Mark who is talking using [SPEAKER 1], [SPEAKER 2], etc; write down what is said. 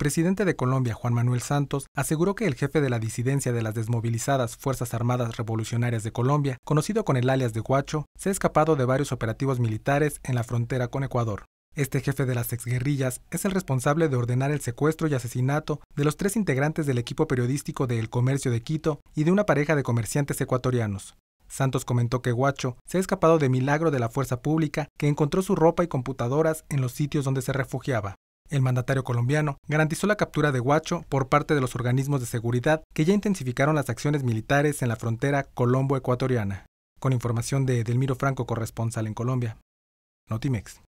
[SPEAKER 1] presidente de Colombia, Juan Manuel Santos, aseguró que el jefe de la disidencia de las desmovilizadas Fuerzas Armadas Revolucionarias de Colombia, conocido con el alias de Guacho, se ha escapado de varios operativos militares en la frontera con Ecuador. Este jefe de las exguerrillas es el responsable de ordenar el secuestro y asesinato de los tres integrantes del equipo periodístico de El Comercio de Quito y de una pareja de comerciantes ecuatorianos. Santos comentó que Guacho se ha escapado de milagro de la fuerza pública que encontró su ropa y computadoras en los sitios donde se refugiaba. El mandatario colombiano garantizó la captura de Guacho por parte de los organismos de seguridad que ya intensificaron las acciones militares en la frontera colombo-ecuatoriana. Con información de Edelmiro Franco, corresponsal en Colombia. Notimex.